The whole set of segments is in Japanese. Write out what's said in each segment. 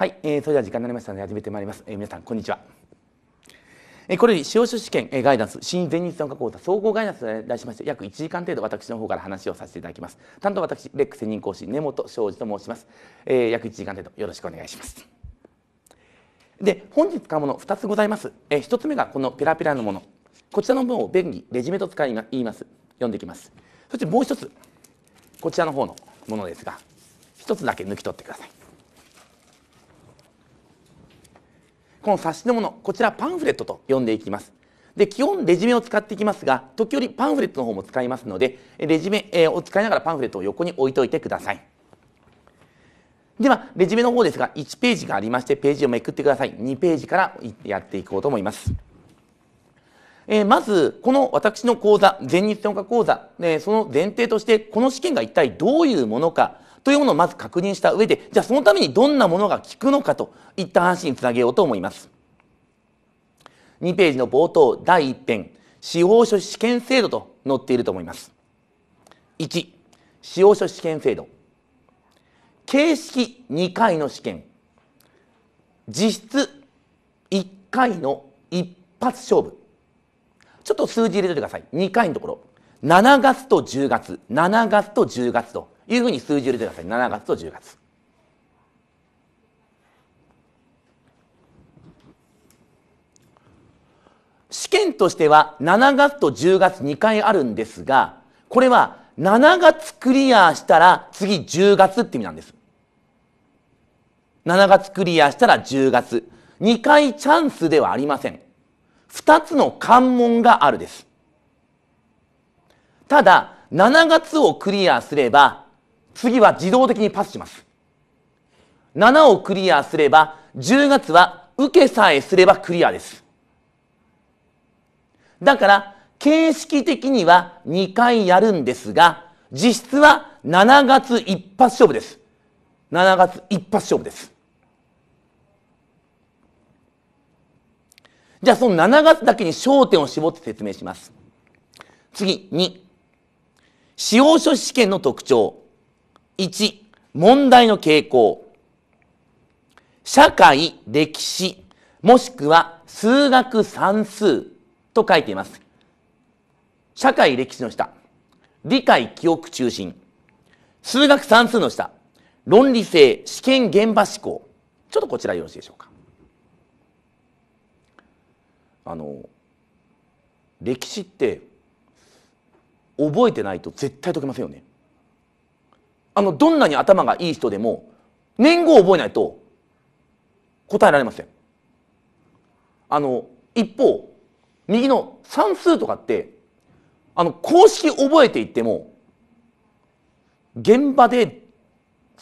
はい、えー、それでは時間になりましたので始めてまいります。えー、皆さん、こんにちは。えー、これより、司法書士試験、えー、ガイダンス、新全日産加講座総合ガイダンスと題しまして、約1時間程度私の方から話をさせていただきます。担当私、レック専任講師、根本庄司と申します。えー、約1時間程度よろしくお願いします。で、本日買うもの2つございます。えー、1つ目がこのペラペラのもの。こちらの分を便宜、レジュメと使いま言います。読んでいきます。そしてもう1つ、こちらの方のものですが、1つだけ抜き取ってください。この冊子のものこちらパンフレットと呼んでいきますで基本レジュメを使っていきますが時折パンフレットの方も使いますのでレジュメを使いながらパンフレットを横に置いといてくださいではレジュメの方ですが1ページがありましてページをめくってください2ページからやっていこうと思いますえー、まずこの私の講座全日本科講座、えー、その前提としてこの試験が一体どういうものかというものをまず確認した上でじゃあそのためにどんなものが効くのかといった話につなげようと思います。2ページの冒頭第1編司法書試験制度と載っていると思います。1司法書試験制度形式2回の試験実質1回の一発勝負ちょっと数字入れておいてください2回のところ7月と10月7月と10月というふうに数字入れてください7月と10月。試験としては7月と10月2回あるんですが、これは7月クリアしたら次10月って意味なんです。7月クリアしたら10月。2回チャンスではありません。2つの関門があるです。ただ、7月をクリアすれば、次は自動的にパスします。7をクリアすれば、10月は受けさえすればクリアです。だから、形式的には2回やるんですが、実質は7月一発勝負です。7月一発勝負です。じゃあその7月だけに焦点を絞って説明します。次、2。司法書士試験の特徴。1、問題の傾向。社会、歴史、もしくは数学算数と書いています。社会、歴史の下。理解、記憶中心。数学算数の下。論理性、試験現場思考。ちょっとこちらよろしいでしょうか。あの、歴史って覚えてないと絶対解けませんよね。あの、どんなに頭がいい人でも、年号を覚えないと答えられません。あの、一方、右の算数とかって、あの、公式覚えていっても、現場で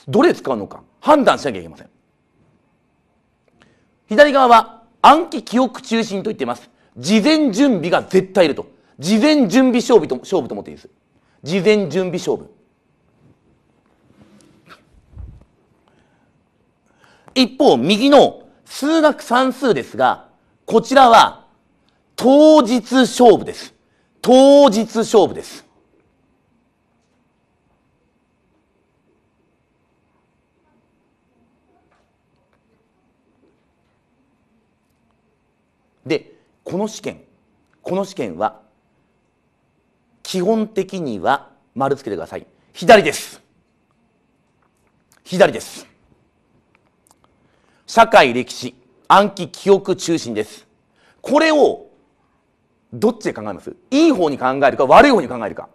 どれ使うのか判断しなきゃいけません。左側は暗記記憶中心と言ってます。事前準備が絶対いると。事前準備勝負と勝負と思っていいです。事前準備勝負。一方、右の数学算数ですが、こちらは当日勝負です。当日勝負です。で、この試験、この試験は、基本的には、丸つけてください。左です。左です。社会歴史、暗記記憶中心です。これを、どっちで考えますいい方に考えるか悪い方に考えるか。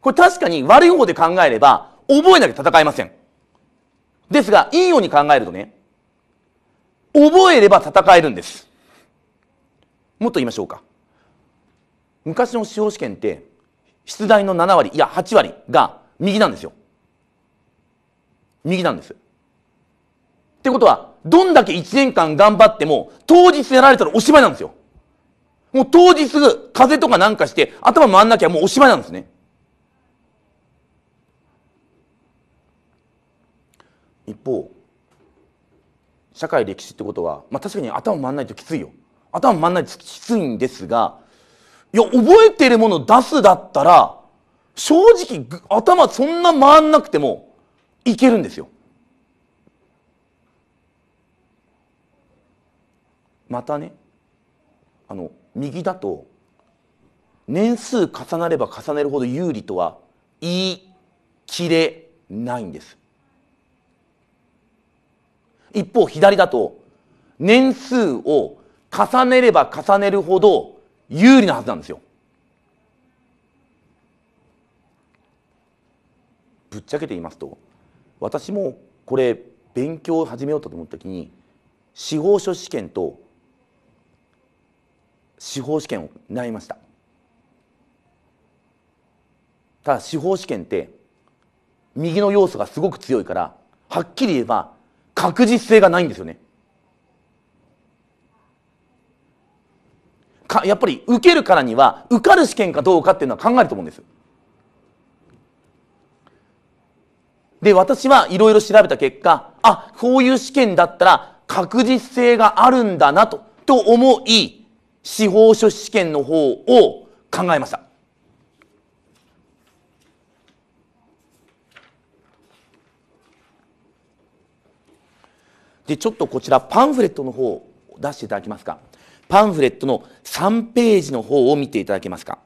これ確かに悪い方で考えれば、覚えなきゃ戦えません。ですが、いいように考えるとね、覚えれば戦えるんです。もっと言いましょうか。昔の司法試験って、出題の7割、いや8割が右なんですよ。右なんです。ってことは、どんだけ1年間頑張っても、当日やられたらおしまいなんですよ。もう当日、風邪とかなんかして、頭回んなきゃもうおしまいなんですね。一方、社会歴史ってことは、まあ確かに頭回んないときついよ。頭回んないときついんですが、いや、覚えてるもの出すだったら、正直、頭そんな回んなくても、いけるんですよ。またねあの右だと年数重なれば重ねるほど有利とは言い切れないんです一方左だと年数を重ねれば重ねるほど有利なはずなんですよぶっちゃけて言いますと私もこれ勉強を始めようと思った時に司法書士試験と司法試験を習いましたただ司法試験って右の要素がすごく強いからはっきり言えば確実性がないんですよねかやっぱり受けるからには受かる試験かどうかっていうのは考えると思うんですで私はいろいろ調べた結果あこういう試験だったら確実性があるんだなとと思い司法書士試験の方を考えました。で、ちょっとこちらパンフレットの方を出していただけますか。パンフレットの3ページの方を見ていただけますか。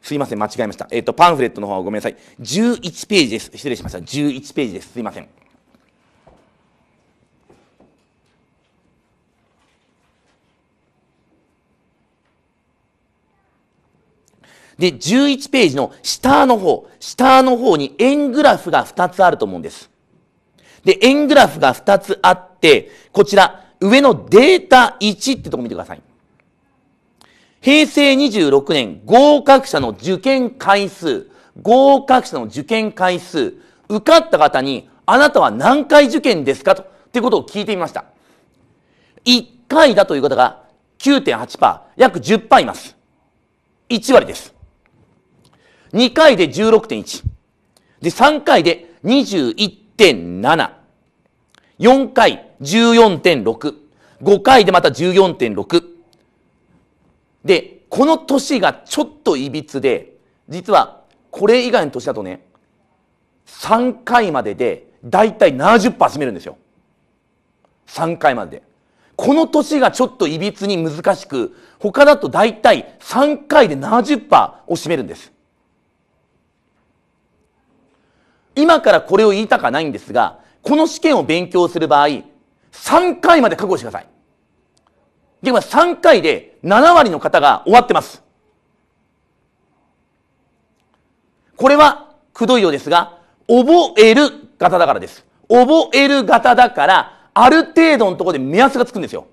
すいません、間違えました。えっ、ー、と、パンフレットの方はごめんなさい。11ページです。失礼しました。11ページです。すいません。で、11ページの下の方、下の方に円グラフが2つあると思うんです。で、円グラフが2つあって、こちら、上のデータ1ってとこ見てください。平成26年、合格者の受験回数、合格者の受験回数、受かった方に、あなたは何回受験ですかと、ってことを聞いてみました。1回だという方が9.8%、約10%います。1割です。2回で16.1。で、3回で21.7。4回14.6。5回でまた14.6。で、この年がちょっといびつで、実はこれ以外の年だとね、3回までで大体70%占めるんですよ。3回までで。この年がちょっといびつに難しく、他だと大体3回で70%を占めるんです。今からこれを言いたかないんですが、この試験を勉強する場合、3回まで覚悟してください。でも3回で7割の方が終わってます。これは、くどいようですが、覚える型だからです。覚える型だから、ある程度のところで目安がつくんですよ。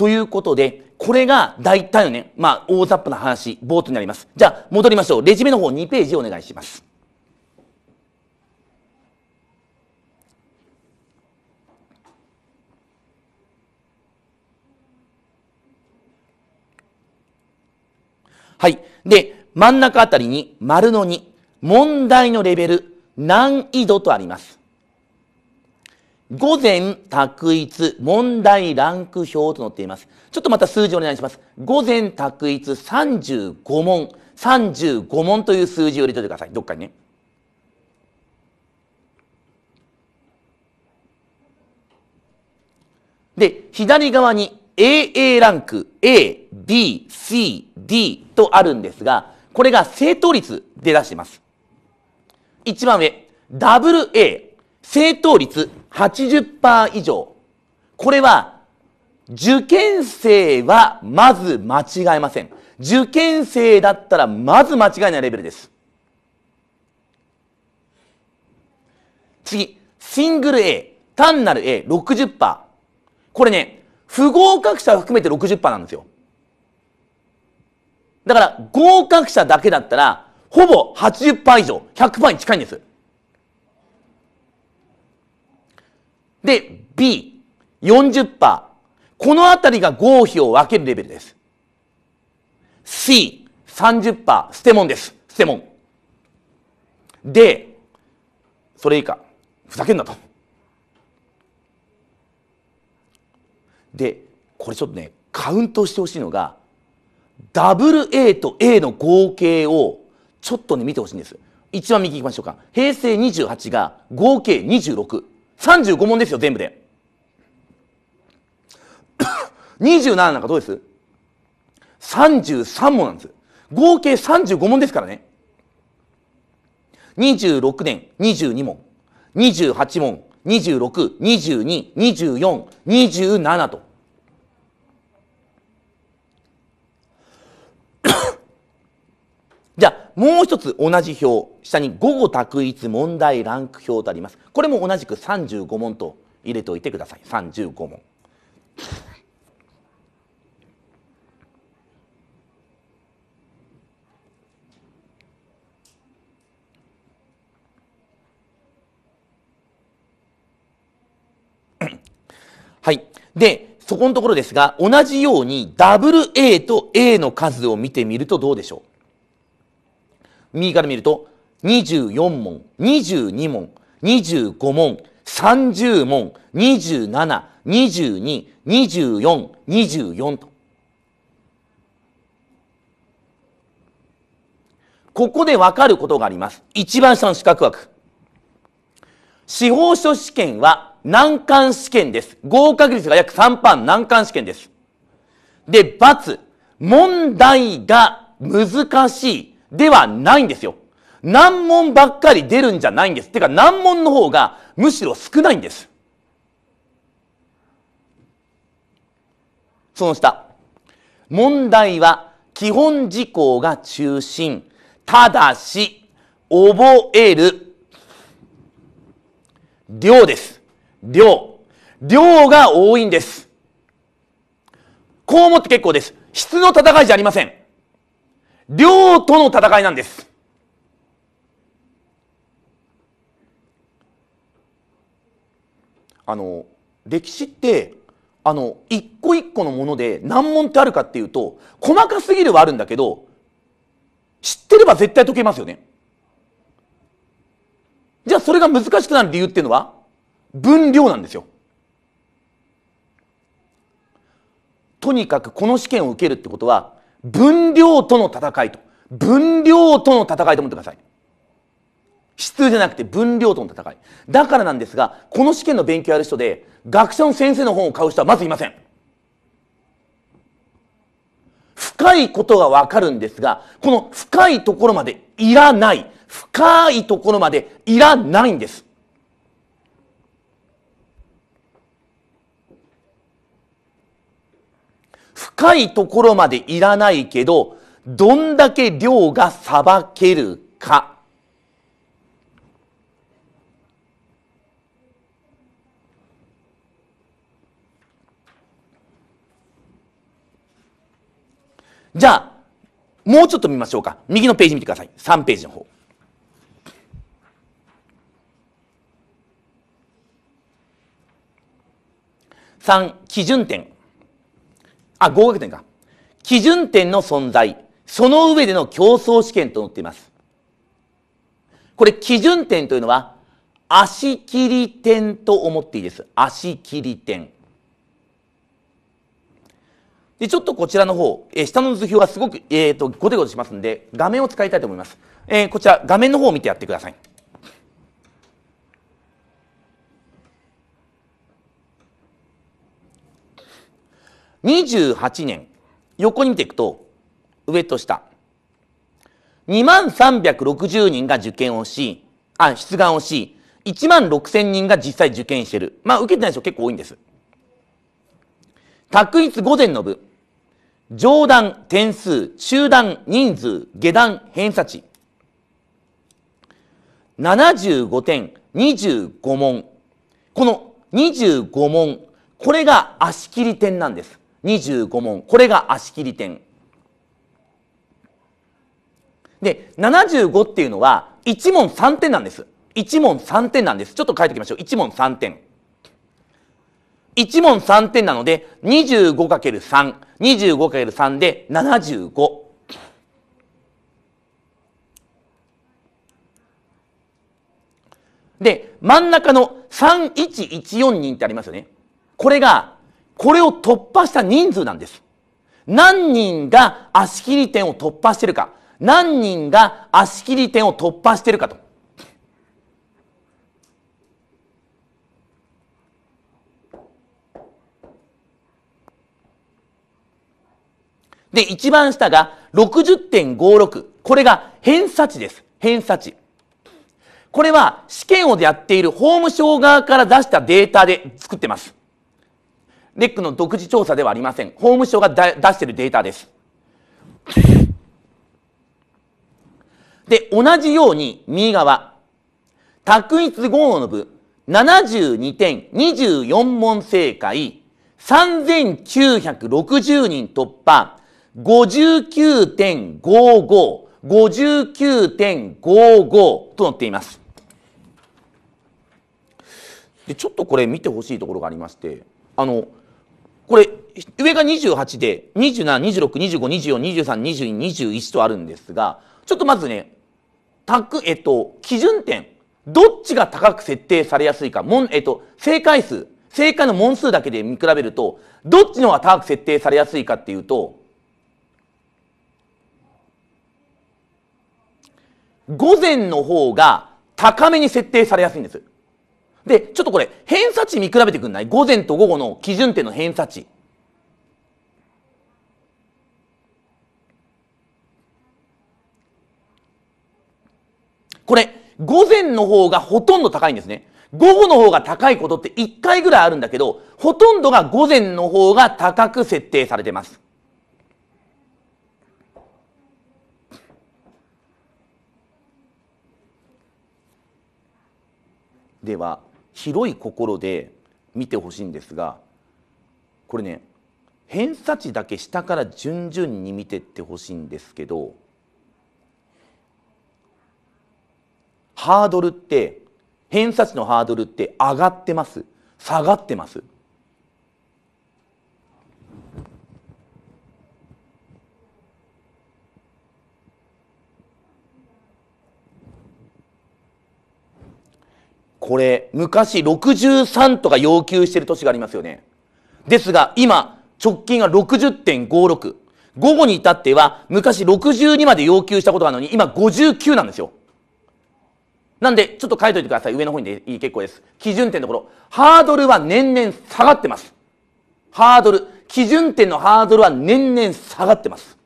ということで、これが大体のね、まあ、大雑把な話、ボートになります。じゃあ、戻りましょう。レジュメの方2ページお願いします。はい。で、真ん中あたりに、丸の2、問題のレベル、難易度とあります。午前択一問題ランク表と載っています。ちょっとまた数字お願いします。午前択一35問。35問という数字を入れておいてください。どっかにね。で、左側に AA ランク A、B、C、D とあるんですが、これが正答率で出しています。一番上、ダブル a 正答率80%以上。これは、受験生はまず間違えません。受験生だったらまず間違いないレベルです。次、シングル A、単なる A60%。これね、不合格者含めて60%なんですよ。だから、合格者だけだったら、ほぼ80%以上、100%に近いんです。で、B、40%。このあたりが合否を分けるレベルです。C、30%、捨てもんです。捨てもで、それ以下、ふざけんなと。で、これちょっとね、カウントしてほしいのが、ダブル a と A の合計をちょっとね、見てほしいんです。一番右行きましょうか。平成28が合計26。35問ですよ、全部で。27 なんかどうです ?33 問なんです。合計35問ですからね。26年、22問。28問、26、22、24、27と。もう一つ同じ表、下に午後択一問題ランク表とあります。これも同じく35問と入れておいてください。35問。はい。で、そこのところですが、同じように WA と A の数を見てみるとどうでしょう右から見ると、24問、22問、25問、30問、27、22、24、24と。ここでわかることがあります。一番下の資格枠。司法書試験は難関試験です。合格率が約3%難関試験です。で、×、問題が難しい。ではないんですよ。難問ばっかり出るんじゃないんです。てか難問の方がむしろ少ないんです。その下。問題は基本事項が中心。ただし、覚える。量です。量。量が多いんです。こう思って結構です。質の戦いじゃありません。量との戦いなんです。あの歴史ってあの一個一個のもので難問ってあるかっていうと細かすぎるはあるんだけど知ってれば絶対解けますよね。じゃあそれが難しくなる理由っていうのは分量なんですよ。とにかくこの試験を受けるってことは分量との戦いと分量との戦いと思ってください質じゃなくて分量との戦いだからなんですがこの試験の勉強やる人で学者の先生の本を買う人はまずいません深いことがわかるんですがこの深いところまでいらない深いところまでいらないんです深いところまでいらないけど、どんだけ量がさばけるか。じゃあ、もうちょっと見ましょうか。右のページ見てください。3ページの方。3、基準点。あ、合格点か。基準点の存在、その上での競争試験と載っています。これ、基準点というのは、足切り点と思っていいです。足切り点。で、ちょっとこちらの方、えー、下の図表がすごく、えっ、ー、と、ごてごてしますんで、画面を使いたいと思います。えー、こちら、画面の方を見てやってください。28年横に見ていくと上と下2万360人が受験をしあ出願をし1万6000人が実際受験してるまあ受けてない人結構多いんです卓一午前の部上段点数中段人数下段偏差値75点25問この25問これが足切り点なんです25問これが足切り点で75っていうのは1問3点なんです1問3点なんですちょっと書いておきましょう1問3点1問3点なので 25×325×3 25で75で真ん中の3114人ってありますよねこれがこれを突破した人数なんです。何人が足切り点を突破してるか、何人が足切り点を突破してるかと。で、一番下が60.56。これが偏差値です。偏差値。これは試験をやっている法務省側から出したデータで作ってます。レックの独自調査ではありません。法務省が出しているデータです。で、同じように右側、卓一号の部、72点、24問正解、3960人突破、59.55、59.55となっています。で、ちょっとこれ見てほしいところがありまして、あの、これ、上が28で、27、26、25、24、23、22、21とあるんですが、ちょっとまずね、たく、えっと、基準点、どっちが高く設定されやすいか、もん、えっと、正解数、正解の問数だけで見比べると、どっちの方が高く設定されやすいかっていうと、午前の方が高めに設定されやすいんです。で、ちょっとこれ、偏差値見比べてくんない午前と午後の基準点の偏差値。これ、午前の方がほとんど高いんですね。午後の方が高いことって1回ぐらいあるんだけど、ほとんどが午前の方が高く設定されてます。では広い心で見てほしいんですがこれね偏差値だけ下から順々に見てってほしいんですけどハードルって偏差値のハードルって上がってます下がってます。これ、昔63とか要求してる年がありますよね。ですが、今、直近は60.56。午後に至っては、昔62まで要求したことがあるのに、今59なんですよ。なんで、ちょっと書いといてください。上の方にで結構です。基準点のところ。ハードルは年々下がってます。ハードル。基準点のハードルは年々下がってます。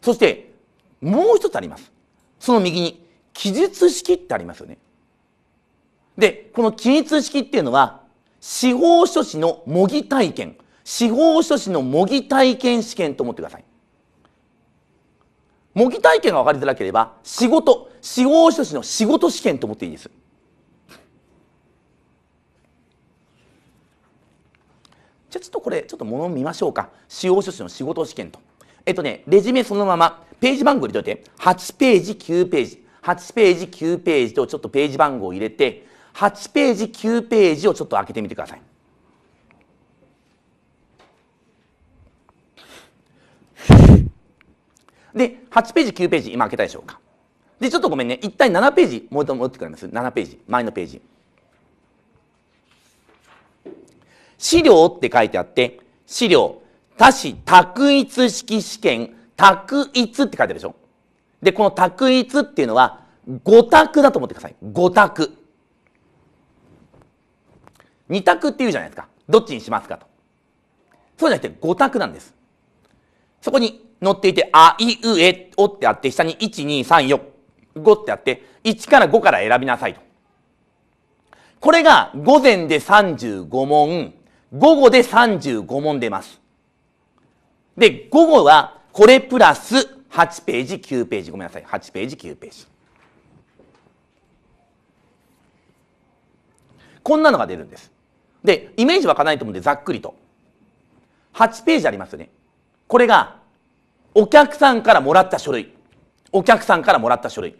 そしてもう一つありますその右に記述式ってありますよねでこの記述式っていうのは司法書士の模擬体験司法書士の模擬体験試験と思ってください模擬体験が分かりづらければ仕事司法書士の仕事試験と思っていいですじゃあちょっとこれちょっともの見ましょうか司法書士の仕事試験とえっとね、レジュメそのまま、ページ番号入れといて、8ページ、9ページ、8ページ、9ページとちょっとページ番号を入れて、8ページ、9ページをちょっと開けてみてください。で、8ページ、9ページ、今開けたでしょうか。で、ちょっとごめんね。一旦7ページ、もう一度戻ってくれます。7ページ、前のページ。資料って書いてあって、資料、多子択一式試験、択一って書いてあるでしょで、この択一っていうのは、五択だと思ってください。五択。二択っていうじゃないですか。どっちにしますかと。そうじゃなくて五択なんです。そこに乗っていて、あ、い、う、え、おってあって、下に1、2、3、4、5ってあって、1から5から選びなさいと。これが午前で35問、午後で35問出ます。で、午後はこれプラス8ページ、9ページ。ごめんなさい。8ページ、9ページ。こんなのが出るんです。で、イメージ湧かないと思うんで、ざっくりと。8ページありますよね。これが、お客さんからもらった書類。お客さんからもらった書類。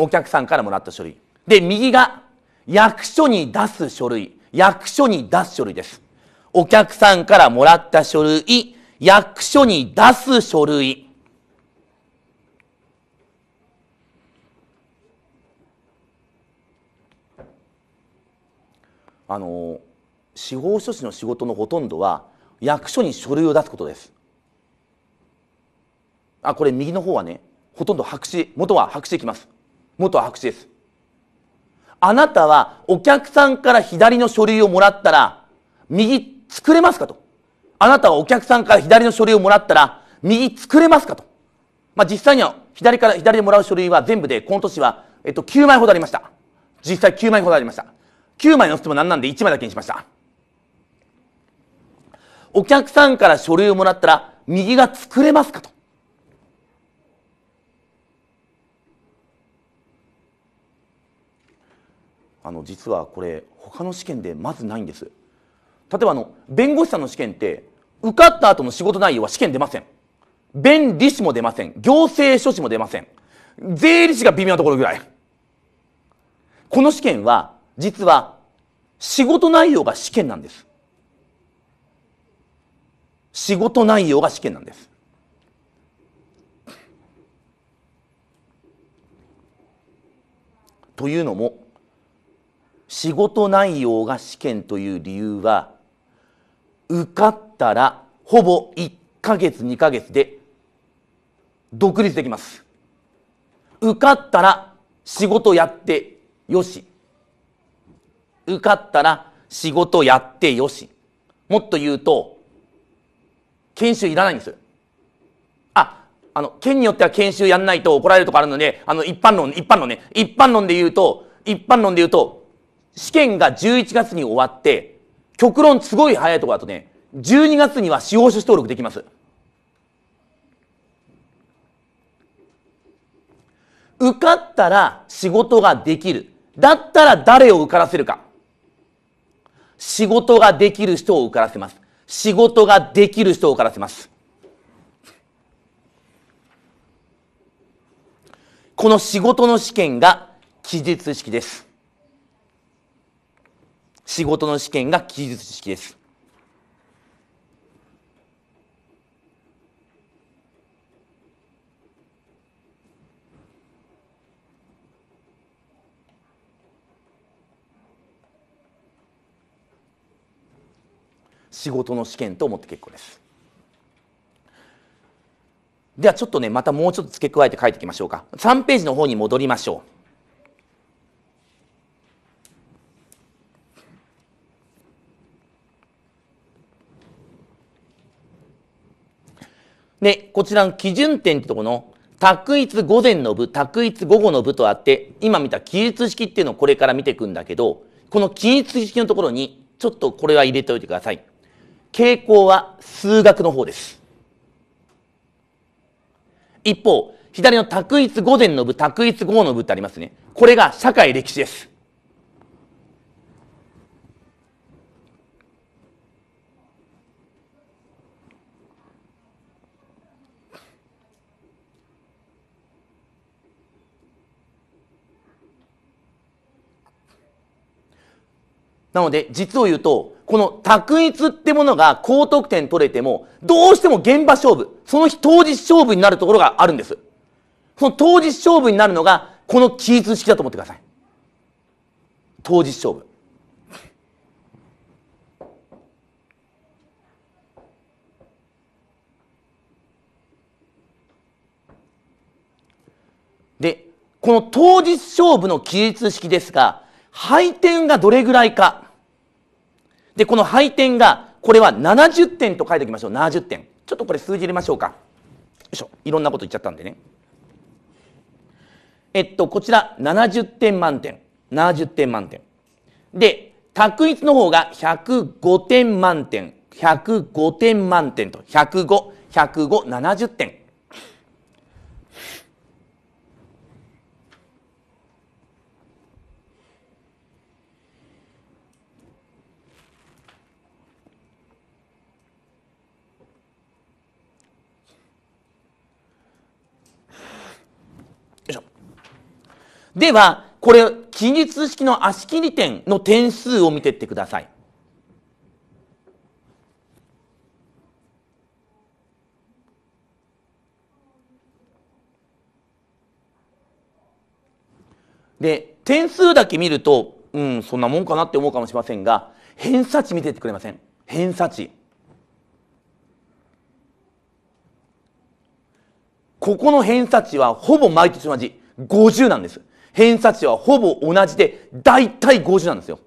お客さんからもらった書類。で、右が役所に出す書類。役所に出す書類です。お客さんからもらった書類、役所に出す書類。あの司法書士の仕事のほとんどは役所に書類を出すことですあこれ右の方はねほとんど白紙元は白紙いきます元白紙です。あなたはお客さんから左の書類をもらったら、右作れますかと。あなたはお客さんから左の書類をもらったら、右作れますかと。まあ、実際には左から左でもらう書類は全部で、この年は、えっと、9枚ほどありました。実際9枚ほどありました。9枚の質問何なんで1枚だけにしました。お客さんから書類をもらったら、右が作れますかと。あの実はこれ他の試験でまずないんです例えばあの弁護士さんの試験って受かった後の仕事内容は試験出ません弁理士も出ません行政書士も出ません税理士が微妙なところぐらいこの試験は実は仕事内容が試験なんです仕事内容が試験なんですというのも仕事内容が試験という理由は受かったらほぼ1ヶ月2ヶ月で独立できます受かったら仕事やってよし受かったら仕事やってよしもっと言うと研修いらないんですああの県によっては研修やんないと怒られるとかあるのであの一般論一般論ね一般論で言うと一般論で言うと試験が11月に終わって、極論すごい早いとこだとね、12月には司法書士登録できます。受かったら仕事ができる。だったら誰を受からせるか。仕事ができる人を受からせます。仕事ができる人を受からせます。この仕事の試験が記述式です。仕事の試験が記述式です。仕事の試験と思って結構です。ではちょっとねまたもうちょっと付け加えて書いていきましょうか3ページの方に戻りましょうで、こちらの基準点ってとこの、択一午前の部、択一午後の部とあって、今見た記述式っていうのをこれから見ていくんだけど、この記述式のところに、ちょっとこれは入れておいてください。傾向は数学の方です。一方、左の択一午前の部、択一午後の部ってありますね。これが社会歴史です。なので、実を言うと、この択一ってものが高得点取れても、どうしても現場勝負、その日当日勝負になるところがあるんです。その当日勝負になるのが、この記述式だと思ってください。当日勝負。で、この当日勝負の記述式ですが、配点がどれぐらいか。で、この配点が、これは70点と書いておきましょう。70点。ちょっとこれ数字入れましょうか。よいしょ。いろんなこと言っちゃったんでね。えっと、こちら70点満点。70点満点。で、択一の方が105点満点。105点満点と。105、105、70点。では、これ、記述式の足切り点の点数を見てってください。で、点数だけ見ると、うん、そんなもんかなって思うかもしれませんが、偏差値見てってくれません。偏差値。ここの偏差値はほぼ毎年同じ50なんです。偏差値はほぼ同じで、大体50なんですよ。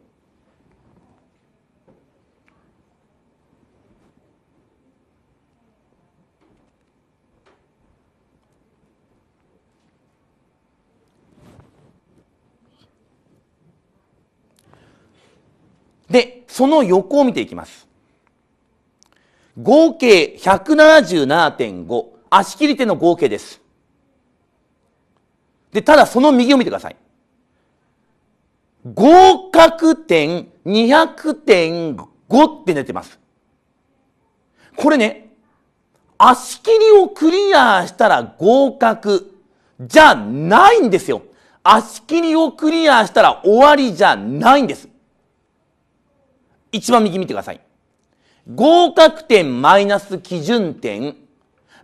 で、その横を見ていきます。合計177.5。足切り手の合計です。で、ただその右を見てください。合格点200点5って出てます。これね、足切りをクリアしたら合格じゃないんですよ。足切りをクリアしたら終わりじゃないんです。一番右見てください。合格点マイナス基準点、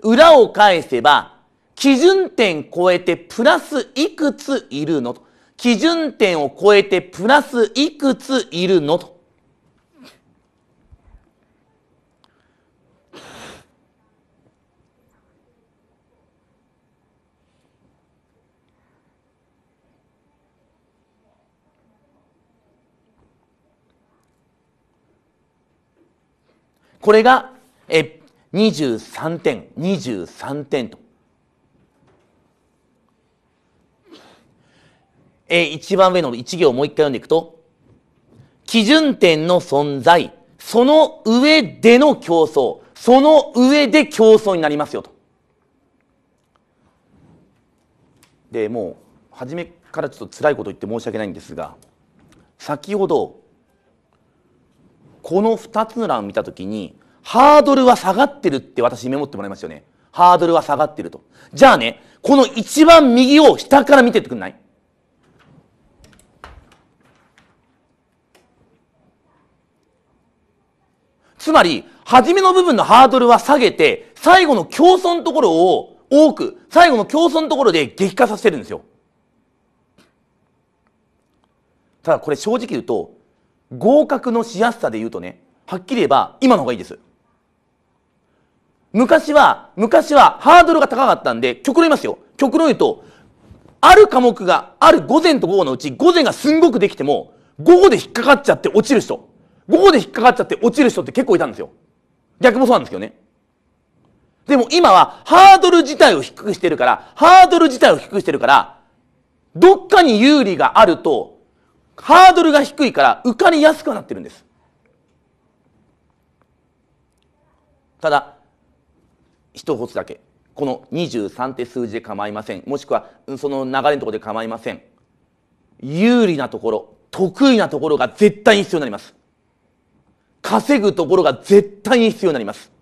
裏を返せば基準点超えてプラスいくついるのと。基準点を超えてプラスいくついるのと。これがえ23点23点とえー、一番上の一行をもう一回読んでいくと、基準点の存在、その上での競争、その上で競争になりますよと。で、もう、初めからちょっと辛いこと言って申し訳ないんですが、先ほど、この二つの欄を見たときに、ハードルは下がってるって私メモってもらいましたよね。ハードルは下がってると。じゃあね、この一番右を下から見てってくんないつまり、初めの部分のハードルは下げて、最後の競争のところを多く、最後の競争のところで激化させてるんですよ。ただこれ正直言うと、合格のしやすさで言うとね、はっきり言えば今の方がいいです。昔は、昔はハードルが高かったんで、極論言いますよ。極論言うと、ある科目が、ある午前と午後のうち、午前がすんごくできても、午後で引っかかっちゃって落ちる人。5個で引っかかっちゃって落ちる人って結構いたんですよ。逆もそうなんですけどね。でも今はハードル自体を低くしてるから、ハードル自体を低くしてるから、どっかに有利があると、ハードルが低いから受かりやすくなってるんです。ただ、一つだけ。この23って数字で構いません。もしくは、その流れのところで構いません。有利なところ、得意なところが絶対に必要になります。稼ぐところが絶対に必要になります。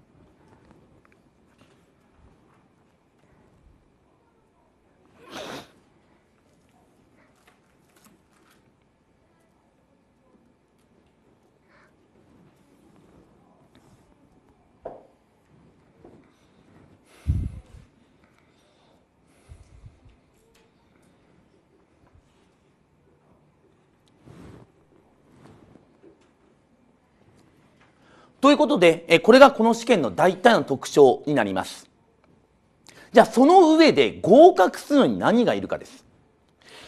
ということで、えこれがこの試験の大体の特徴になります。じゃあその上で合格するのに何がいるかです。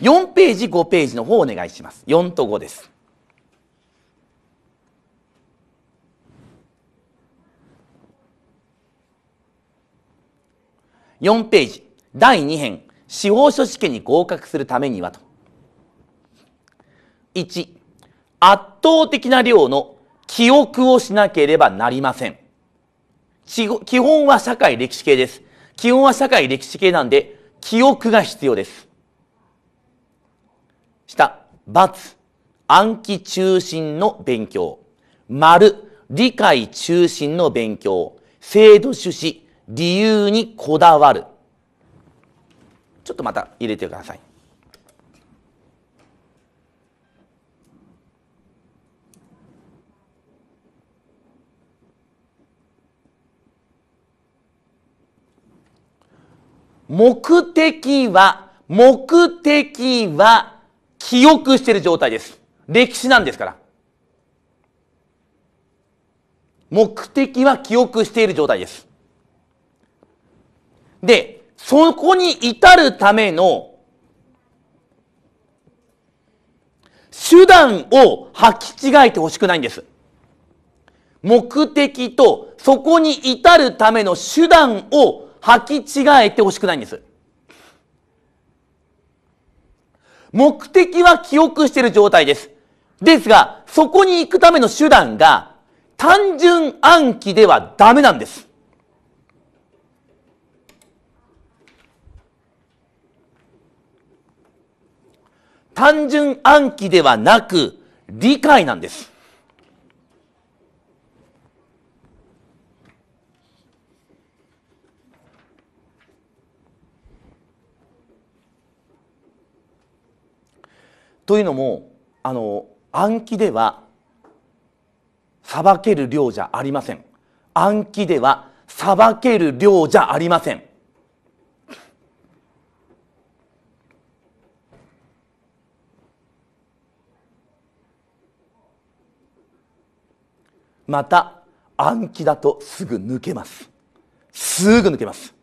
4ページ、5ページの方お願いします。4と5です。4ページ、第2編、司法書試験に合格するためにはと。1、圧倒的な量の記憶をしなければなりません。基本は社会歴史系です。基本は社会歴史系なんで、記憶が必要です。下、×、暗記中心の勉強。丸、理解中心の勉強。制度趣旨、理由にこだわる。ちょっとまた入れてください。目的は、目的は記憶している状態です。歴史なんですから。目的は記憶している状態です。で、そこに至るための手段を履き違えてほしくないんです。目的とそこに至るための手段を履き違えてほしくないんです。目的は記憶している状態です。ですが、そこに行くための手段が単純暗記ではダメなんです。単純暗記ではなく理解なんです。というのもあの暗記では裁ける量じゃありません暗記では裁ける量じゃありませんまた暗記だとすぐ抜けますすぐ抜けます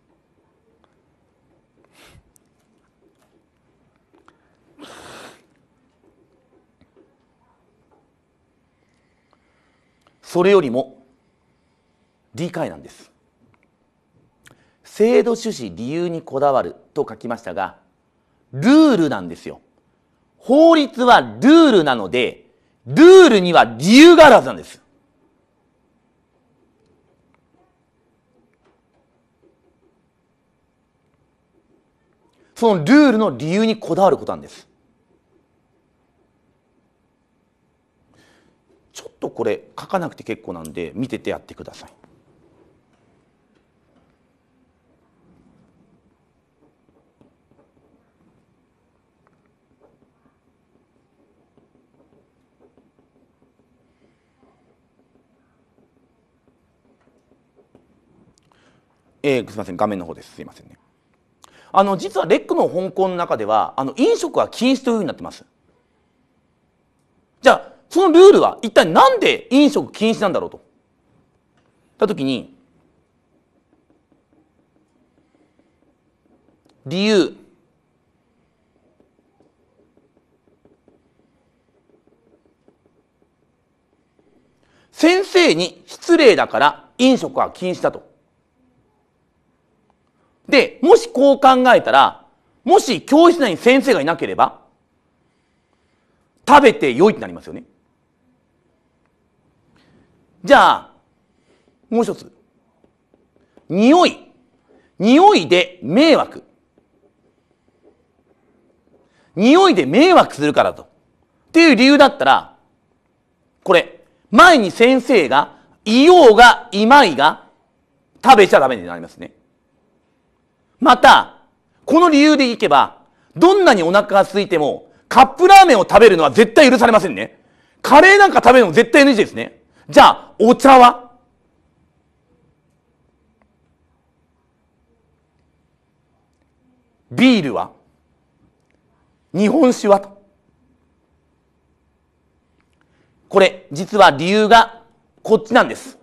それよりも理解なんです制度趣旨理由にこだわると書きましたがルールなんですよ法律はルールなのでルールには理由があるはずなんですそのルールの理由にこだわることなんですちょっとこれ書かなくて結構なんで見ててやってください。えー、すみません画面の方ですすみませんねあの実はレックの香港の中ではあの飲食は禁止というふうになってますじゃあそのルールは一体なんで飲食禁止なんだろうと。た時に、理由、先生に失礼だから飲食は禁止だと。で、もしこう考えたら、もし教室内に先生がいなければ、食べて良いってなりますよね。じゃあ、もう一つ。匂い。匂いで迷惑。匂いで迷惑するからと。っていう理由だったら、これ、前に先生が、いようがいまいが、食べちゃダメになりますね。また、この理由でいけば、どんなにお腹が空いても、カップラーメンを食べるのは絶対許されませんね。カレーなんか食べるの絶対 NG ですね。じゃあ、お茶はビールは日本酒はと。これ、実は理由がこっちなんです。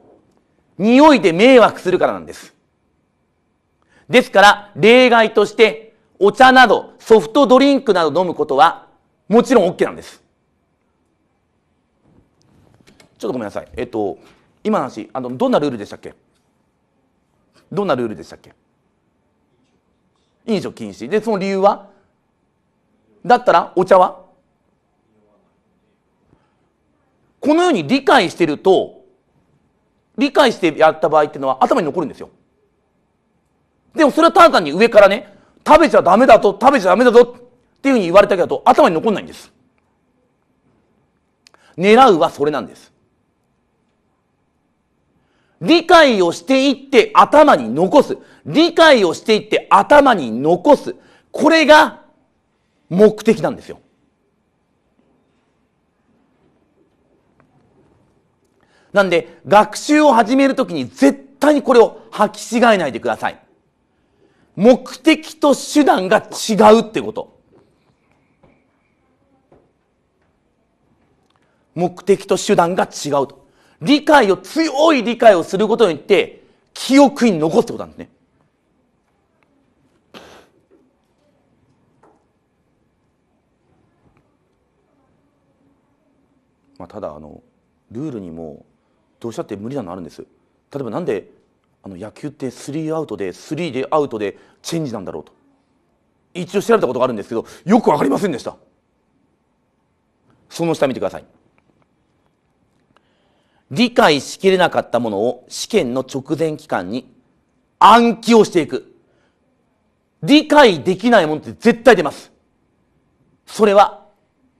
匂いで迷惑するからなんです。ですから、例外として、お茶などソフトドリンクなど飲むことは、もちろん OK なんです。ちょっとごめんなさいえっと今の話あのどんなルールでしたっけどんなルールでしたっけ飲食禁止でその理由はだったらお茶はこのように理解してると理解してやった場合っていうのは頭に残るんですよでもそれはただ単に上からね食べちゃダメだと食べちゃダメだぞっていうふうに言われたけど頭に残んないんです狙うはそれなんです理解をしていって頭に残す。理解をしていって頭に残す。これが目的なんですよ。なんで、学習を始めるときに絶対にこれを履き違えないでください。目的と手段が違うってこと。目的と手段が違うと。理解を、強い理解をすることによって、記憶に残すってことなんですね。まあ、ただあのルールにもどうしたって無理なのあるんです例えばなんであの野球ってスリーアウトでスリでアウトでチェンジなんだろうと一応調べたことがあるんですけどよく分かりませんでしたその下見てください理解しきれなかったものを試験の直前期間に暗記をしていく。理解できないものって絶対出ます。それは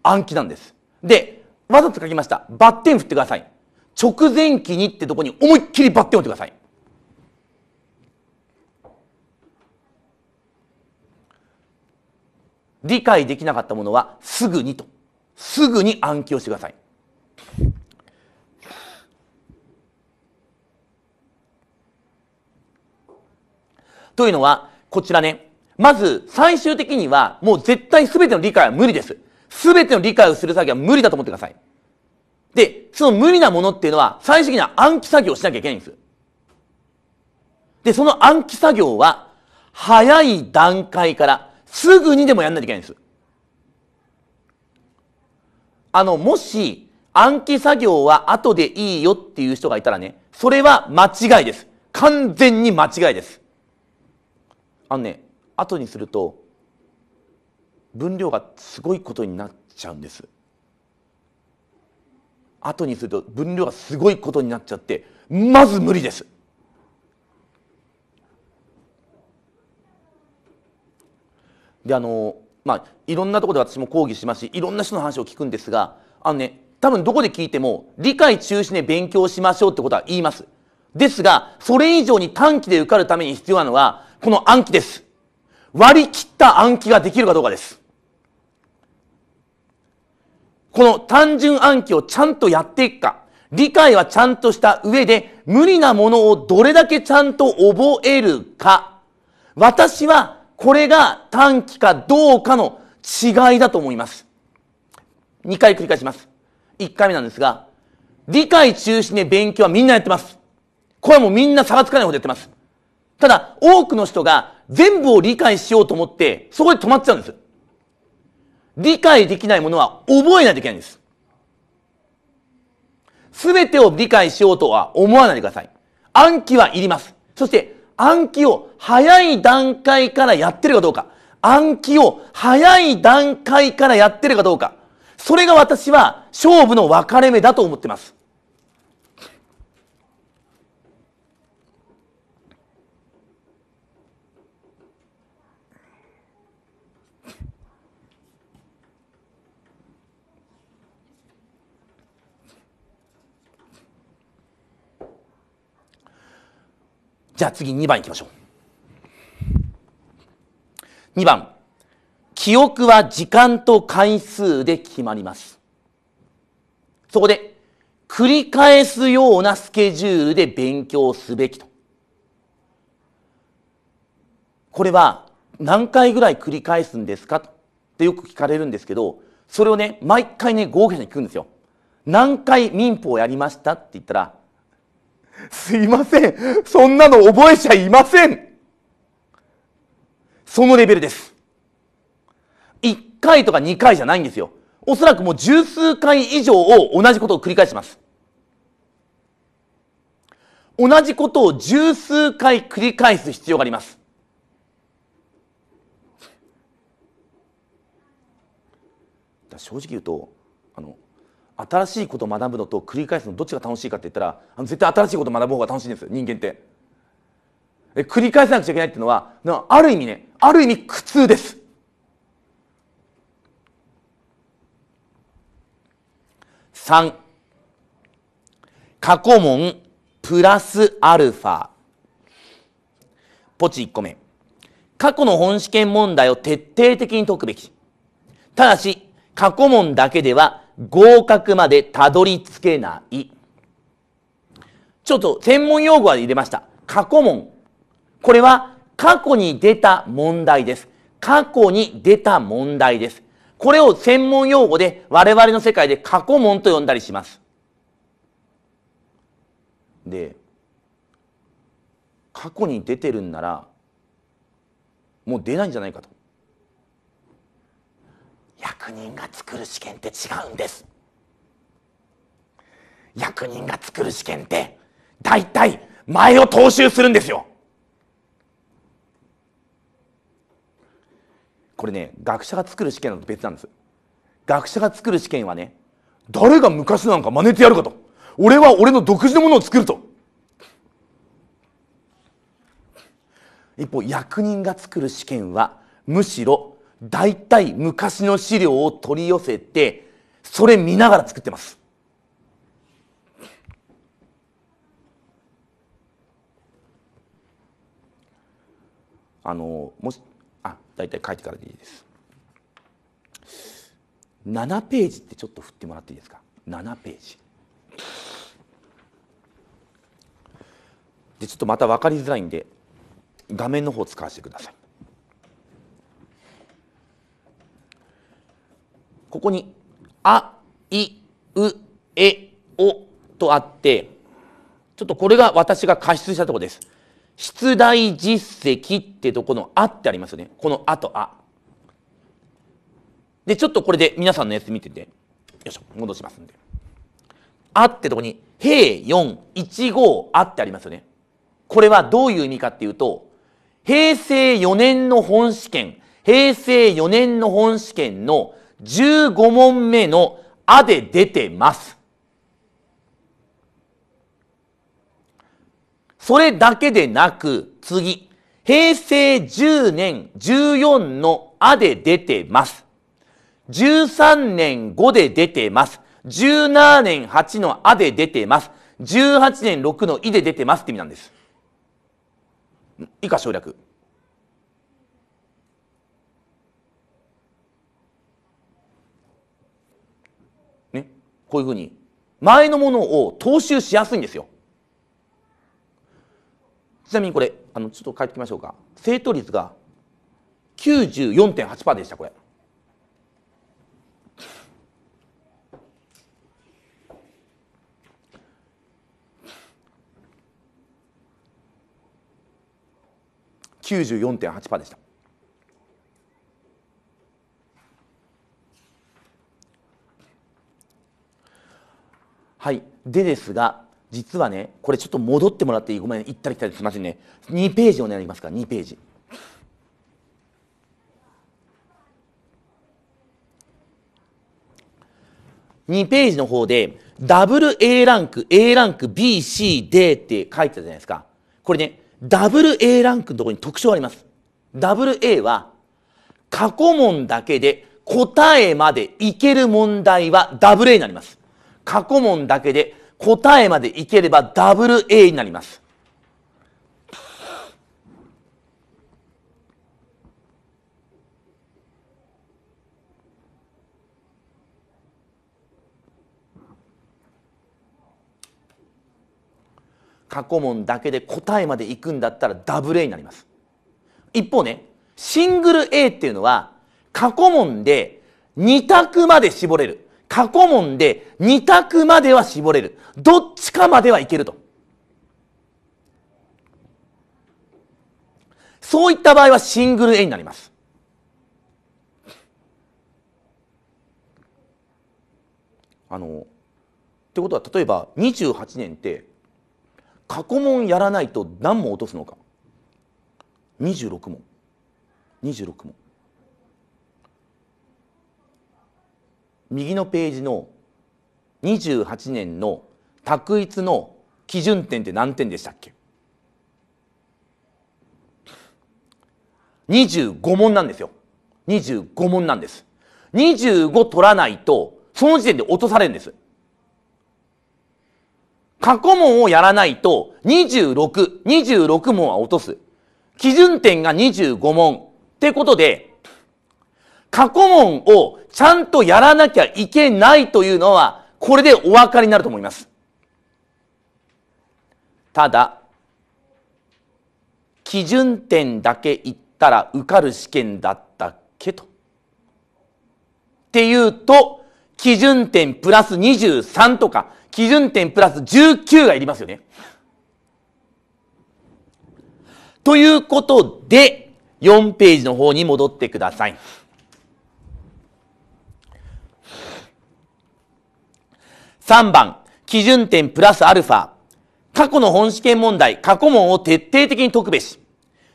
暗記なんです。で、わざと書きました。バッテン振ってください。直前期にってとこに思いっきりバッテンを振ってください。理解できなかったものはすぐにと。すぐに暗記をしてください。というのは、こちらね。まず、最終的には、もう絶対全ての理解は無理です。全ての理解をする作業は無理だと思ってください。で、その無理なものっていうのは、最終的には暗記作業をしなきゃいけないんです。で、その暗記作業は、早い段階から、すぐにでもやんないといけないんです。あの、もし、暗記作業は後でいいよっていう人がいたらね、それは間違いです。完全に間違いです。あのね後にすると分量がすごいことになっちゃうんです後にすると分量がすごいことになっちゃってまず無理ですであのまあいろんなところで私も講義しますしいろんな人の話を聞くんですがあのね多分どこで聞いても理解中心で勉強しましょうってことは言いますですがそれ以上に短期で受かるために必要なのはこの暗記です。割り切った暗記ができるかどうかです。この単純暗記をちゃんとやっていくか、理解はちゃんとした上で、無理なものをどれだけちゃんと覚えるか、私はこれが短期かどうかの違いだと思います。2回繰り返します。1回目なんですが、理解中心で勉強はみんなやってます。これはもうみんな差がつかないほどやってます。ただ、多くの人が全部を理解しようと思って、そこで止まっちゃうんです。理解できないものは覚えないといけないんです。すべてを理解しようとは思わないでください。暗記はいります。そして、暗記を早い段階からやってるかどうか。暗記を早い段階からやってるかどうか。それが私は勝負の分かれ目だと思ってます。じゃあ次2番いきましょう。2番。記憶は時間と回数で決まります。そこで、繰り返すようなスケジュールで勉強すべきと。これは何回ぐらい繰り返すんですかってよく聞かれるんですけど、それをね、毎回ね、合計者に聞くんですよ。何回民法やりましたって言ったら、すいません。そんなの覚えちゃいません。そのレベルです。1回とか2回じゃないんですよ。おそらくもう十数回以上を同じことを繰り返します。同じことを十数回繰り返す必要があります。正直言うと新しいことを学ぶのと繰り返すのどっちが楽しいかって言ったらあの絶対新しいことを学ぶ方が楽しいんですよ人間って繰り返さなくちゃいけないっていうのはある意味ねある意味苦痛です3過去問プラスアルファポチ1個目過去の本試験問題を徹底的に解くべきただし過去問だけでは合格までたどり着けない。ちょっと専門用語は入れました。過去問。これは過去に出た問題です。過去に出た問題です。これを専門用語で我々の世界で過去問と呼んだりします。で、過去に出てるんなら、もう出ないんじゃないかと。役人が作る試験って違うんです役人が作る試験って大体前を踏襲するんですよこれね学者が作る試験だと別なんです学者が作る試験はね誰が昔なんか真似てやるかと俺は俺の独自のものを作ると一方役人が作る試験はむしろ大体昔の資料を取り寄せて、それ見ながら作ってます。あの、もし、あ、大体書いてからでいいです。7ページってちょっと振ってもらっていいですか。7ページ。で、ちょっとまた分かりづらいんで、画面の方使わせてください。ここに「あ」「い」「う」「え」「お」とあってちょっとこれが私が過失したとこです。出題実績ってとこの「あ」ってありますよね。この「あ」と「あ」。でちょっとこれで皆さんのやつ見ててよいしょ戻しますんで。あってとこに、平4、15あってありますよね。これはどういう意味かっていうと、平成4年の本試験、平成4年の本試験の15問目の「あ」で出てます。それだけでなく、次、平成10年14のあで出てます。13年5で出てます。17年8のあで出てます。18年6のいで出てますって意味なんです。以下省略。こういうふうに前のものを踏襲しやすいんですよちなみにこれあのちょっと書いておきましょうか正答率が94.8%でしたこれ94.8%でしたはいでですが実はねこれちょっと戻ってもらっていいごめん行ったり来たりすみませんね2ページお願いしますから2ページ2ページの方でダブル a ランク A ランク BCD って書いてたじゃないですかこれねダブル a ランクのところに特徴ありますダブル a は過去問だけで答えまでいける問題はダブル a になります過去問だけで答えまでいければダブル A になります。過去問だけで答えまでいくんだったらダブル A になります。一方ね、シングル A っていうのは過去問で2択まで絞れる。過去問で2択までは絞れる。どっちかまではいけると。そういった場合はシングル A になります。あの、ってことは例えば28年って過去問やらないと何問落とすのか。26問。26問。右のページの28年の択一の基準点って何点でしたっけ25問なんですよ。25問なんです。25取らないと、その時点で落とされるんです。過去問をやらないと、26、26問は落とす。基準点が25問。ってことで、過去問をちゃんとやらなきゃいけないというのは、これでお分かりになると思います。ただ、基準点だけ言ったら受かる試験だったっけと。っていうと、基準点プラス23とか、基準点プラス19がいりますよね。ということで、4ページの方に戻ってください。3番、基準点プラスアルファ。過去の本試験問題、過去問を徹底的に解くべし。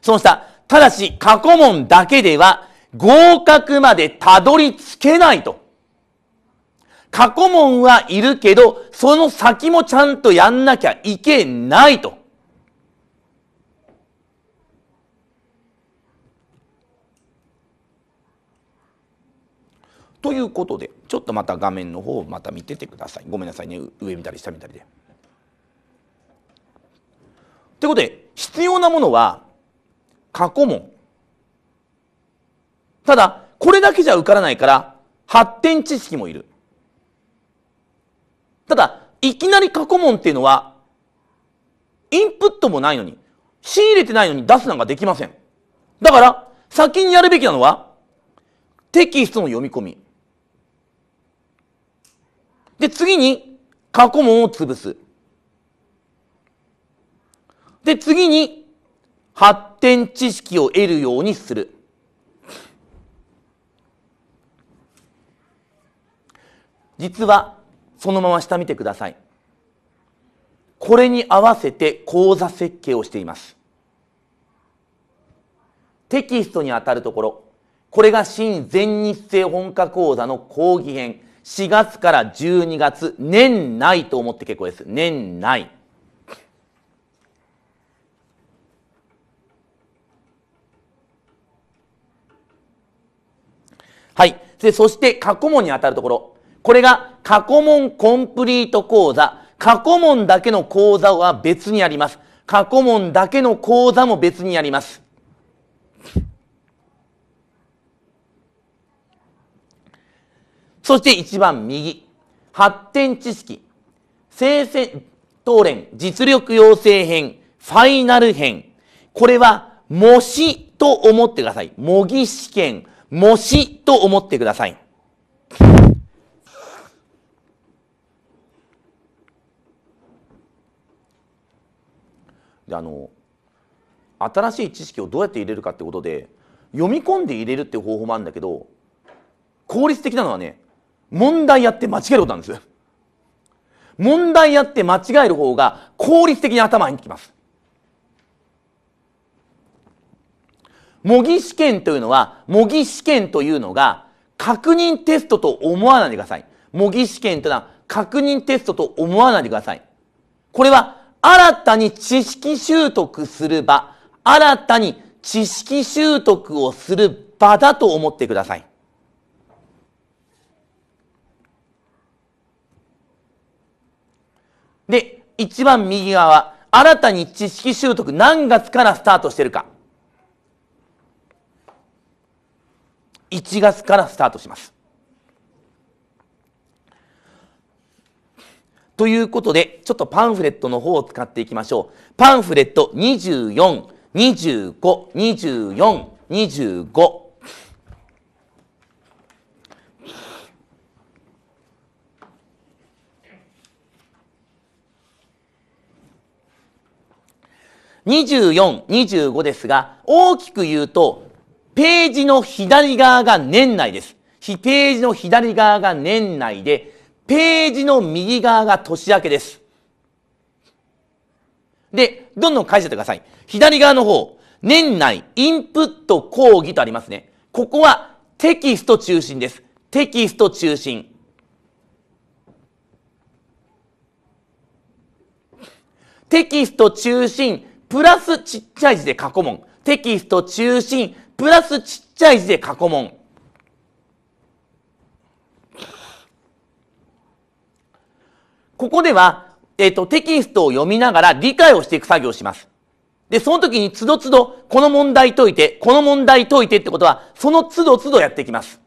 その下、ただし過去問だけでは合格までたどり着けないと。過去問はいるけど、その先もちゃんとやんなきゃいけないと。ということで、ちょっとまた画面の方をまた見ててくださいごめんなさいね上見たり下見たりで。ということで必要なものは過去問ただこれだけじゃ受からないから発展知識もいるただいきなり過去問っていうのはインプットもないのに仕入れてないのに出すなんかできませんだから先にやるべきなのはテキストの読み込みで、次に、過去問を潰す。で、次に、発展知識を得るようにする。実は、そのまま下見てください。これに合わせて講座設計をしています。テキストに当たるところ、これが新全日制本科講座の講義編、4月から12月、年内と思って結構です。年内。はい。で、そして過去問に当たるところ。これが過去問コンプリート講座。過去問だけの講座は別にあります。過去問だけの講座も別にあります。そして一番右。発展知識。トー当連、実力養成編、ファイナル編。これは、模試と思ってください。模擬試験、模試と思ってください。であの新しい知識をどうやって入れるかってことで読み込んで入れるっていう方法もあるんだけど効率的なのはね問題やって間違えることなんです。問題やって間違える方が効率的に頭にきます。模擬試験というのは、模擬試験というのが確認テストと思わないでください。模擬試験というのは確認テストと思わないでください。これは新たに知識習得する場、新たに知識習得をする場だと思ってください。で、一番右側、新たに知識習得何月からスタートしてるか。1月からスタートします。ということで、ちょっとパンフレットの方を使っていきましょう。パンフレット24、25、24、25。24、25ですが、大きく言うと、ページの左側が年内です。ページの左側が年内で、ページの右側が年明けです。で、どんどん返しててください。左側の方、年内インプット講義とありますね。ここはテキスト中心です。テキスト中心。テキスト中心、プラスちっちゃい字で過去問。テキスト中心、プラスちっちゃい字で過去問。ここでは、えっ、ー、と、テキストを読みながら理解をしていく作業をします。で、その時につどつど、この問題解いて、この問題解いてってことは、そのつどつどやっていきます。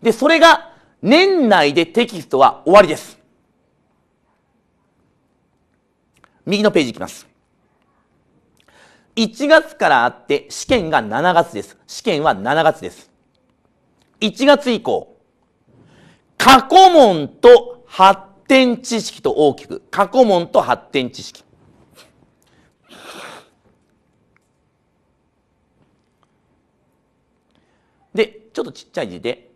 で、それが、年内でテキストは終わりです。右のページいきます。1月からあって試験が7月です。試験は7月です。1月以降、過去問と発展知識と大きく、過去問と発展知識。で、ちょっとちっちゃい字で、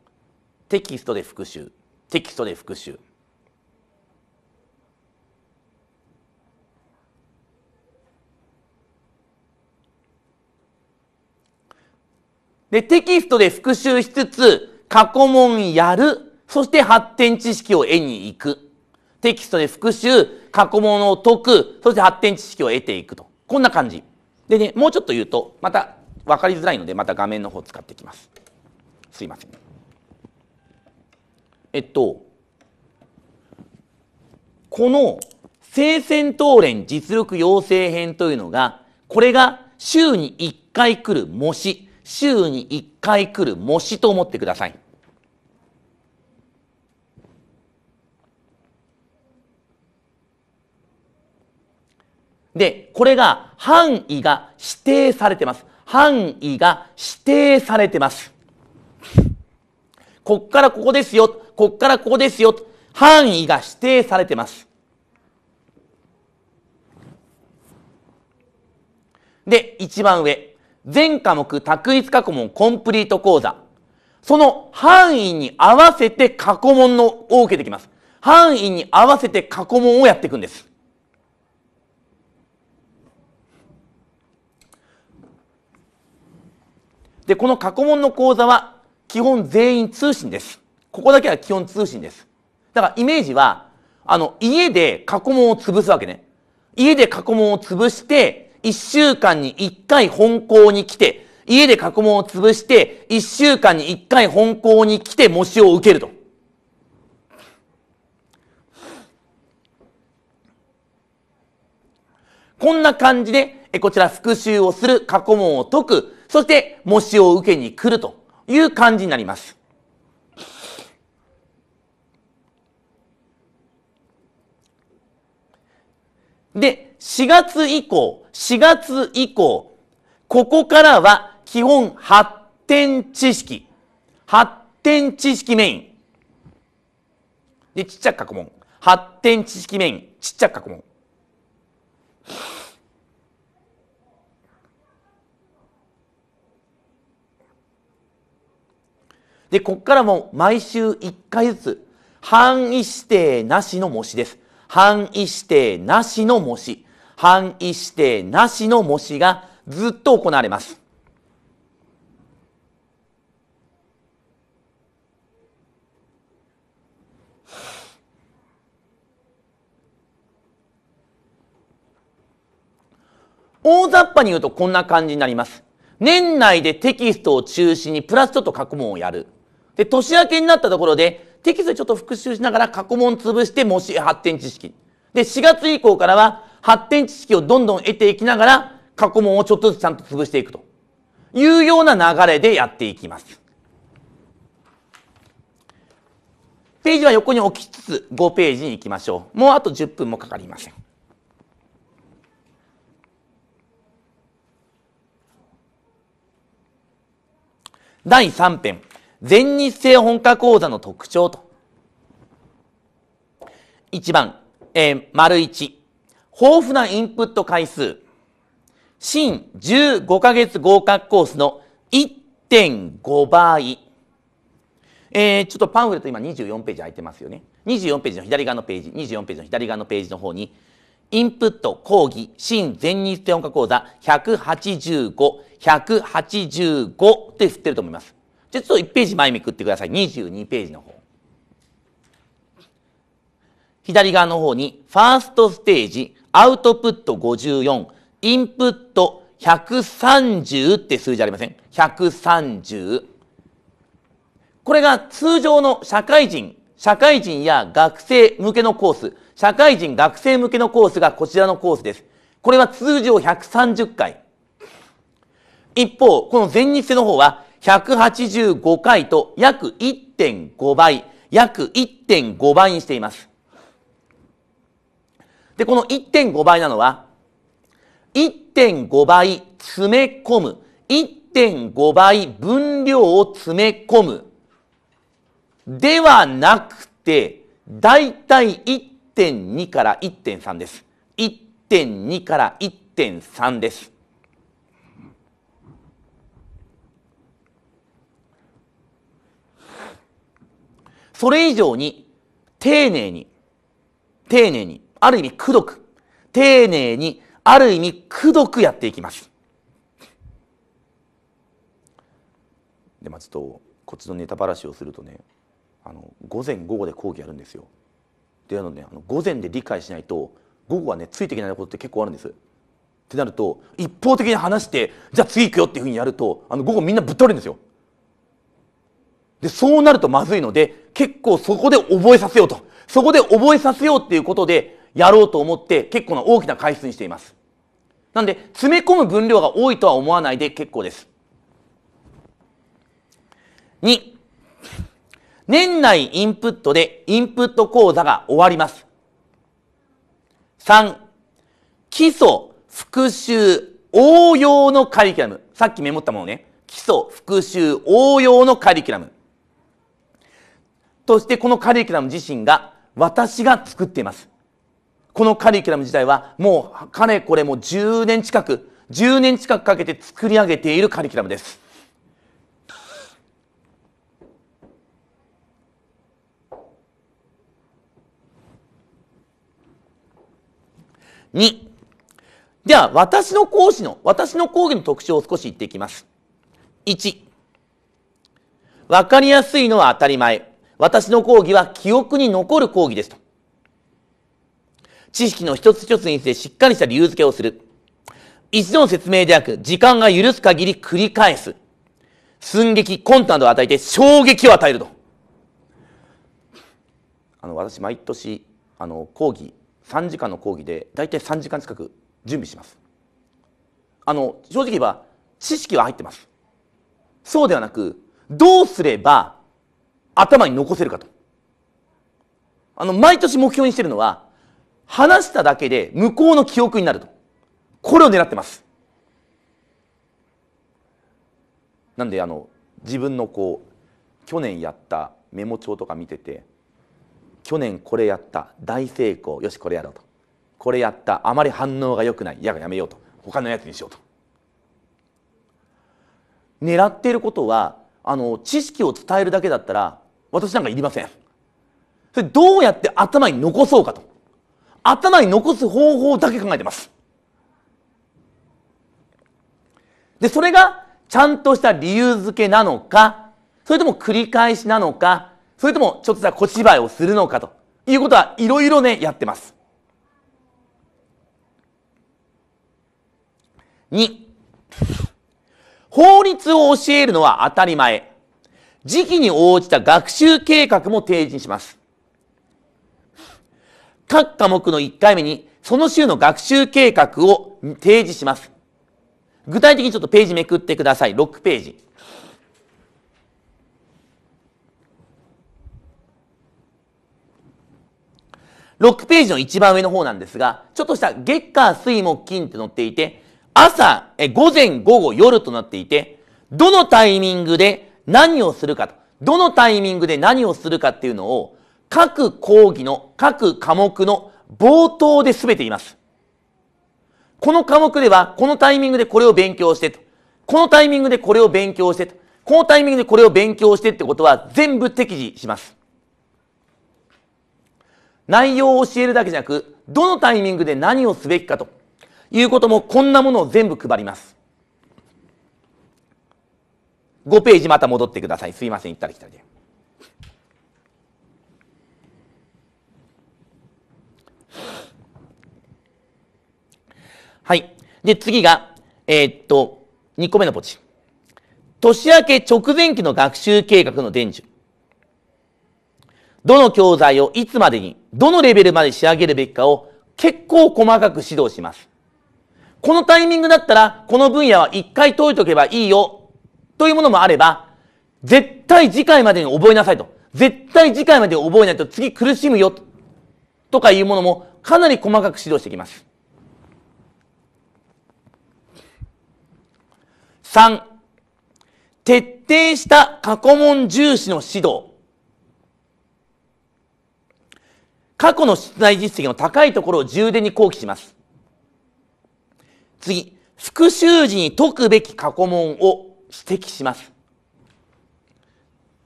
テキストで復習、テキストで復習。で、テキストで復習しつつ、過去問やる。そして発展知識を得に行く。テキストで復習、過去問を解く。そして発展知識を得ていくと。こんな感じ。でね、もうちょっと言うと、また分かりづらいので、また画面の方使っていきます。すいません。えっと、この聖戦討練実力養成編というのが、これが週に1回来る模試。週に1回来る模試と思ってください。で、これが範囲が指定されてます。範囲が指定されてます。こっからここですよ。こっからここですよ。範囲が指定されてます。で、一番上。全科目択一過去問コンプリート講座。その範囲に合わせて過去問のを受けてきます。範囲に合わせて過去問をやっていくんです。で、この過去問の講座は基本全員通信です。ここだけは基本通信です。だからイメージは、あの、家で過去問を潰すわけね。家で過去問を潰して、1週間に1回本校に来て、家で過去問を潰して、1週間に1回本校に来て模試を受けると。こんな感じで、こちら復習をする、過去問を解く、そして模試を受けに来るという感じになります。で、4月以降、4月以降、ここからは基本発展知識。発展知識メイン。で、ちっちゃく過去問。発展知識メイン。ちっちゃく過去問。で、こっからも毎週1回ずつ、範囲指定なしの模試です。範囲指定なしの模試。範囲指定なしの模試がずっと行われます。大雑把に言うとこんな感じになります。年内でテキストを中心にプラスちょっと過去問をやる。で、年明けになったところでテキストちょっと復習しながら過去問潰して模試発展知識。で、4月以降からは発展知識をどんどん得ていきながら、過去問をちょっとずつちゃんと潰していくというような流れでやっていきます。ページは横に置きつつ5ページに行きましょう。もうあと10分もかかりません。第3編、全日制本科講座の特徴と。1番、えー、丸1。豊富なインプット回数、新15ヶ月合格コースの1.5倍。えー、ちょっとパンフレット今24ページ空いてますよね。24ページの左側のページ、24ページの左側のページの方に、インプット講義新全日程音科講座185、185って振ってると思います。じゃちょっと1ページ前めくってください。22ページの方。左側の方に、ファーストステージアウトプット54、インプット130って数字ありません ?130。これが通常の社会人、社会人や学生向けのコース、社会人学生向けのコースがこちらのコースです。これは通常130回。一方、この全日制の方は185回と約1.5倍、約1.5倍にしています。で、この1.5倍なのは、1.5倍詰め込む。1.5倍分量を詰め込む。ではなくて、だいたい1.2から1.3です。1.2から1.3です。それ以上に丁寧に、丁寧に、ある意味くどく、丁寧に、ある意味くどくやっていきます。で、まあ、ちょっと、こっちのネタばらしをするとね、あの、午前午後で講義やるんですよ。で、あのね、あの午前で理解しないと、午後はね、ついていけないことって結構あるんです。ってなると一方的に話してじゃあ次行くよっていうふうにやるとあの午後みんなぶっ倒れるんですよ。でそうなるとまずいので結構そこで覚えさせようとそこで覚えさせようっていうことでやろうと思って結構な大きな回数にしています。なんで詰め込む分量が多いとは思わないで結構です。2年内インプットでインプット講座が終わります。3基礎、復習、応用のカリキュラム。さっきメモったものね。基礎、復習、応用のカリキュラム。としてこのカリキュラム自身が私が作っています。このカリキュラム自体はもうかれこれもう10年近く、10年近くかけて作り上げているカリキュラムです。2、では私の講師の、私の講義の特徴を少し言っていきます。1、わかりやすいのは当たり前。私の講義は記憶に残る講義ですと。知識の一つ一つにしてしっかりした理由付けをする。一度の説明でなく、時間が許す限り繰り返す。寸劇、魂胆を与えて衝撃を与えると。あの、私、毎年、あの、講義、3時間の講義で、だいたい3時間近く準備します。あの、正直言えば、知識は入ってます。そうではなく、どうすれば頭に残せるかと。あの、毎年目標にしてるのは、話しただけで向こうの記憶になると。これを狙ってます。なんであの自分のこう去年やったメモ帳とか見てて去年これやった大成功よしこれやろうとこれやったあまり反応が良くないやがやめようと他のやつにしようと狙っていることはあの知識を伝えるだけだったら私なんかいりませんそれどうやって頭に残そうかと頭に残す方法だけ考えてます。で、それがちゃんとした理由付けなのか、それとも繰り返しなのか、それともちょっとした小芝居をするのかということはいろいろね、やってます。2、法律を教えるのは当たり前。時期に応じた学習計画も提示します。各科目の1回目に、その週の学習計画を提示します。具体的にちょっとページめくってください。6ページ。6ページの一番上の方なんですが、ちょっとした月火水木金って載っていて、朝、え午前、午後、夜となっていて、どのタイミングで何をするかと、どのタイミングで何をするかっていうのを各講義の各科目の冒頭で全て言います。この科目では、このタイミングでこれを勉強してと。このタイミングでこれを勉強してと。このタイミングでこれを勉強してってことは全部適時します。内容を教えるだけじゃなく、どのタイミングで何をすべきかということもこんなものを全部配ります。5ページまた戻ってください。すいません、行ったり来たりで。はい。で、次が、えー、っと、2個目のポチ。年明け直前期の学習計画の伝授。どの教材をいつまでに、どのレベルまで仕上げるべきかを結構細かく指導します。このタイミングだったら、この分野は一回解いとけばいいよ、というものもあれば、絶対次回までに覚えなさいと。絶対次回までに覚えないと次苦しむよと、とかいうものもかなり細かく指導してきます。3、徹底した過去問重視の指導。過去の出題実績の高いところを充電に後期します。次、復習時に解くべき過去問を指摘します。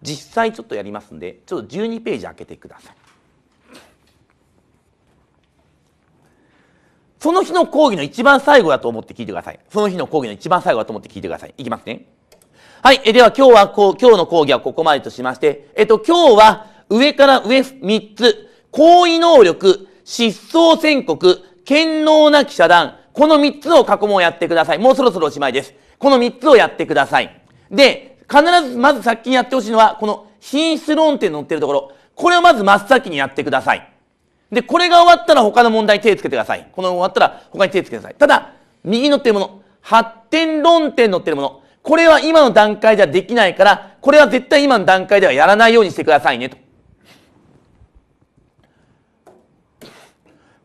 実際ちょっとやりますんで、ちょっと12ページ開けてください。その日の講義の一番最後だと思って聞いてください。その日の講義の一番最後だと思って聞いてください。いきますね。はい。え、では今日はこう、今日の講義はここまでとしまして、えっと、今日は上から上3つ、行為能力、失踪宣告、堅能な記者団、この3つを過去問やってください。もうそろそろおしまいです。この3つをやってください。で、必ずまず先にやってほしいのは、この品質論点に載ってるところ、これをまず真っ先にやってください。で、これが終わったら他の問題に手をつけてください。この終わったら他に手をつけてください。ただ、右に載ってるもの、発展論点載ってるもの、これは今の段階じゃできないから、これは絶対今の段階ではやらないようにしてくださいね、と。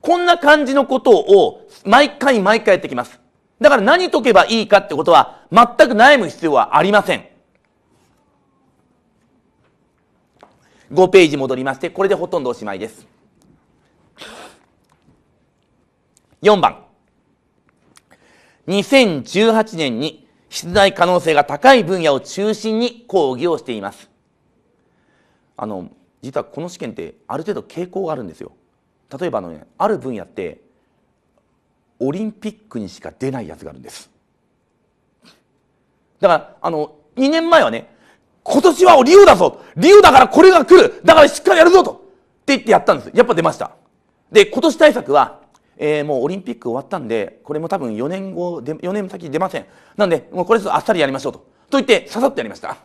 こんな感じのことを毎回毎回やってきます。だから何解けばいいかってことは全く悩む必要はありません。5ページ戻りまして、これでほとんどおしまいです。4番。2018年に出題可能性が高い分野を中心に講義をしています。あの、実はこの試験ってある程度傾向があるんですよ。例えばあの、ね、ある分野ってオリンピックにしか出ないやつがあるんです。だから、あの、2年前はね、今年はリオだぞリオだからこれが来るだからしっかりやるぞとって言ってやったんです。やっぱ出ました。で、今年対策は、えー、もうオリンピック終わったんで、これも多分4年後、4年先出ません。なんで、もうこれあっさりやりましょうと。と言って、刺さってやりました。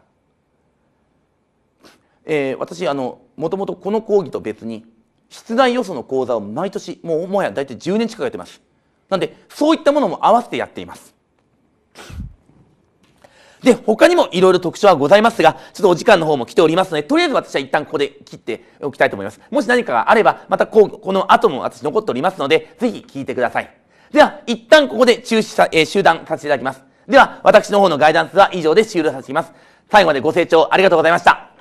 えー、私、あの、もともとこの講義と別に、出題要素の講座を毎年、もうもはや大体10年近くやってます。なんで、そういったものも合わせてやっています。で、他にもいろいろ特徴はございますが、ちょっとお時間の方も来ておりますので、とりあえず私は一旦ここで切っておきたいと思います。もし何かがあれば、またこう、この後も私残っておりますので、ぜひ聞いてください。では、一旦ここで中止さ、えー、集団させていただきます。では、私の方のガイダンスは以上で終了させていきます。最後までご清聴ありがとうございました。